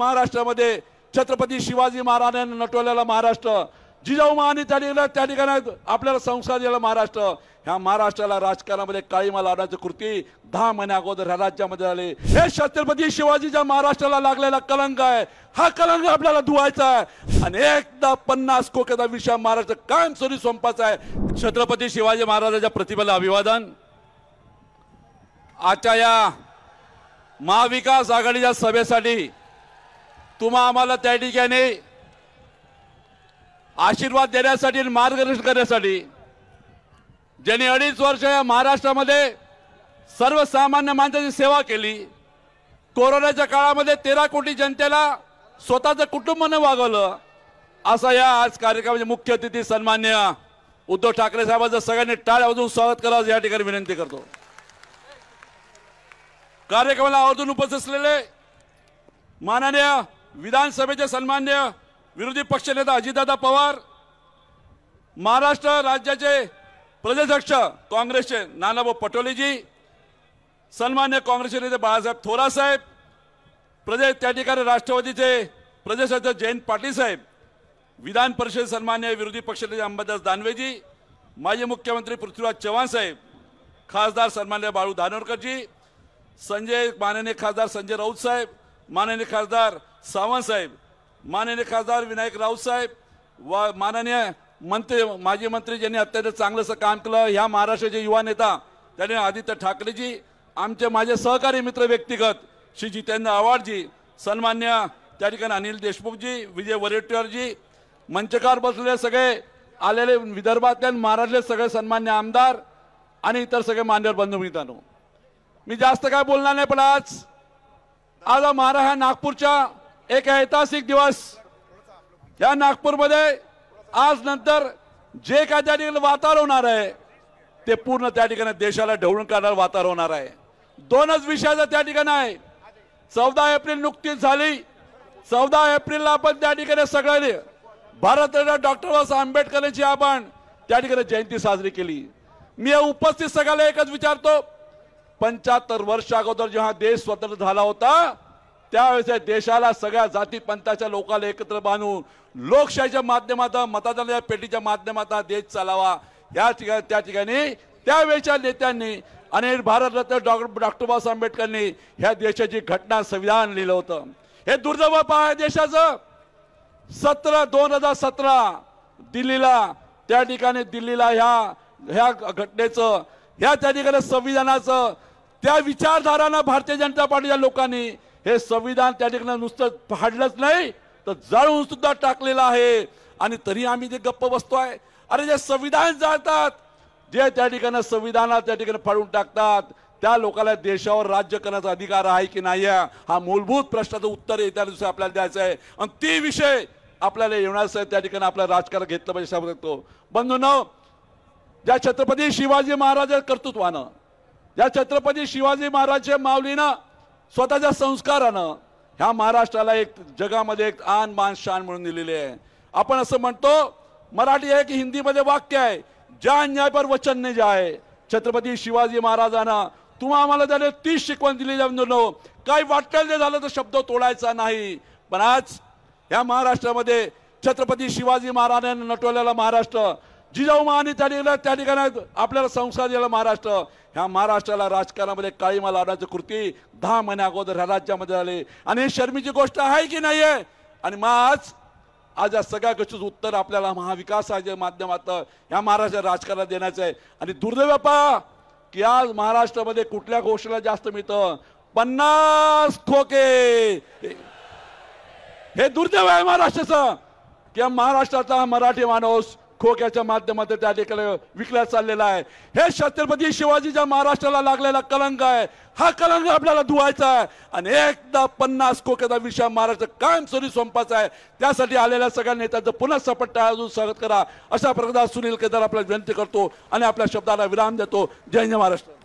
महाराष्ट्रामध्ये छत्रपती शिवाजी महाराजांनी नटवलेला महाराष्ट्र जिजाऊ महानी त्या ठिकाणी त्या ठिकाणी आपल्याला संसार दिला महाराष्ट्र ह्या महाराष्ट्राला राजकारणामध्ये काळीमा लावण्याची कृती दहा महिने अगोदर ह्या राज्यामध्ये झाली हे छत्रपती शिवाजीच्या महाराष्ट्राला लागलेला कलंक आहे हा कलंक आपल्याला धुवायचा आहे आणि एकदा पन्नास कोक्याचा विषय महाराष्ट्र कायमस्वरूपी संपाचा आहे छत्रपती शिवाजी महाराजांच्या प्रतिभेला अभिवादन आजच्या या महाविकास आघाडीच्या सभेसाठी तुम्हा आम्हाला त्या ठिकाणी आशीर्वाद देण्यासाठी मार्गदर्शन करण्यासाठी ज्यांनी अडीच वर्ष या महाराष्ट्रामध्ये सर्वसामान्य माणसाची सेवा केली कोरोनाच्या काळामध्ये तेरा कोटी जनतेला स्वतःचं न वागवलं असा या आज कार्यक्रमाचे मुख्य अतिथी सन्मान्य उद्धव ठाकरे साहेबांचं सगळ्यांनी टाळ अजून स्वागत करावं या ठिकाणी विनंती करतो कार्यक्रमाला अजून उपस्थित असलेले माननीय विधानसभेचे सन्मान्य विरोधी पक्षनेता अजितदादा पवार महाराष्ट्र राज्याचे प्रदेशाध्यक्ष काँग्रेसचे नानाभाऊ पटोलेजी सन्मान्य काँग्रेसचे नेते बाळासाहेब थोरासाहेब साहेब प्रदेश त्या ठिकाणी राष्ट्रवादीचे प्रदेशाध्यक्ष जयंत पाटील साहेब विधान परिषद सन्मान्य विरोधी पक्षनेते अंबादास दानवेजी माजी मुख्यमंत्री पृथ्वीराज चव्हाण साहेब खासदार सन्मान्य बाळू धानोरकरजी संजय माननीय खासदार संजय राऊत साहेब माननीय खासदार साहेब माननीय खासदार विनायक साहेब व माननीय मंत्री माजी मंत्री ज्यांनी अत्यंत चांगलंसं काम केलं ह्या महाराष्ट्राचे युवा नेता त्याने आदित्य ठाकरेजी आमचे माझे सहकारी मित्र व्यक्तिगत श्री जितेंद्र आव्हाडजी सन्मान्य त्या ठिकाणी अनिल देशमुखजी विजय वरेटरजी मंचकार बसलेले सगळे आलेले विदर्भातल्या महाराष्ट्रातले सगळे सन्मान्य आमदार आणि इतर सगळे मान्यवर बंधू मित्रांनो मी जास्त काय बोलणार नाही पण आज आज महाराष्ट्र नागपूरच्या एक ऐतिहासिक दिवस या नागपूरमध्ये आज नंतर जे काय त्या ठिकाणी वातावरण होणार आहे ते पूर्ण त्या ठिकाणी देशाला ढवळून काढणार वातावरण होणार आहे दोनच विषयाचं त्या ठिकाणी आहे चौदा एप्रिल नुकतीच झाली चौदा एप्रिलला आपण त्या ठिकाणी सगळ्यांनी भारतरत्न डॉक्टर बाबासाहेब आंबेडकर यांची आपण त्या ठिकाणी जयंती साजरी केली मी उपस्थित सगळ्याला एकच विचारतो पंच्याहत्तर वर्ष अगोदर जेव्हा देश स्वतंत्र झाला होता त्यावेळेस देशाला सगळ्या जाती पंथाच्या लोकांना एकत्र बांधून लोकशाहीच्या माध्यमातून मतदानाच्या पेटीच्या माध्यमातून देश चालावा या ठिकाणी त्या ठिकाणी त्यावेळेच्या नेत्यांनी आणि भारतरत्न डॉक्टर डॉक्टर बाबासाहेब आंबेडकरांनी ह्या देशाची घटना संविधान लिहिलं होतं हे दुर्दैव पहा देशाचं सतरा दोन हजार सतरा दिल्लीला त्या ठिकाणी दिल्लीला ह्या ह्या घटनेचं ह्या त्या ठिकाणी संविधानाचं त्या विचारधारांना भारतीय जनता पार्टीच्या लोकांनी हे संविधान त्या ठिकाणी नुसतं फाडलंच नाही तर जळून सुद्धा टाकलेलं आहे आणि तरी आम्ही जे गप्प बसतोय अरे जे संविधान जाळतात जे त्या ठिकाणी संविधानात त्या ठिकाणी फाडून टाकतात त्या लोकाला देशावर राज्य करण्याचा अधिकार आहे की नाही हा मूलभूत प्रश्नाचं उत्तर येत्या दिवशी आपल्याला द्यायचं आहे आणि ते विषय आपल्याला येणार आहे त्या ठिकाणी आपलं राजकारण घेतलं पाहिजे सांगू शकतो बंधू न ज्या छत्रपती शिवाजी महाराज कर्तृत्वानं ज्या छत्रपती शिवाजी महाराजच्या माऊलीनं स्वतःच्या संस्कारानं ह्या महाराष्ट्राला एक जगामध्ये एक आन मान शान म्हणून दिलेली आहे आपण असं म्हणतो मराठी आहे की हिंदीमध्ये वाक्य आहे ज्या पर वचन ने आहे छत्रपती शिवाजी महाराजांना तुम्हा आम्हाला त्याने तीच शिकवण दिली जाऊन काही वाटलं जे झालं तर शब्द तोडायचा नाही पण आज ह्या महाराष्ट्रामध्ये छत्रपती शिवाजी महाराजांना नटवलेला महाराष्ट्र जिजाऊ त्या ठिकाणी त्या ठिकाणी आपल्याला संसार दिला महाराष्ट्र ह्या महाराष्ट्राला राजकारणामध्ये काळीमा लावण्याची कृती दहा महिन्या अगोदर ह्या राज्यामध्ये झाली आणि शर्मीची गोष्ट आहे की नाही आहे आणि मग आज आज या सगळ्या गोष्टीचं उत्तर आपल्याला महाविकासाच्या माध्यमात ह्या महाराष्ट्र राजकारणात देण्याचं आहे आणि दुर्दैव पहा की आज महाराष्ट्रामध्ये कुठल्या गोष्टीला जास्त मिळतं पन्नास खोके हे दुर्दैव आहे महाराष्ट्राचं किंवा महाराष्ट्राचा मराठी माणूस खोक्याच्या माध्यमातून त्या ठिकाणी विकला चाललेला आहे हे छत्रपती शिवाजीच्या महाराष्ट्राला लागलेला कलंक आहे हा कलंक आपल्याला धुवायचा आहे आणि एकदा पन्नास खोक्याचा विषय महाराष्ट्र कायमस्वरूपी संपायचा आहे त्यासाठी आलेल्या सगळ्या नेत्यांचं पुन्हा सपट्टा अजून स्वागत करा अशा प्रकारे सुनील केदार आपल्याला विनंती करतो आणि आपल्या शब्दाला विराम देतो जय जय महाराष्ट्र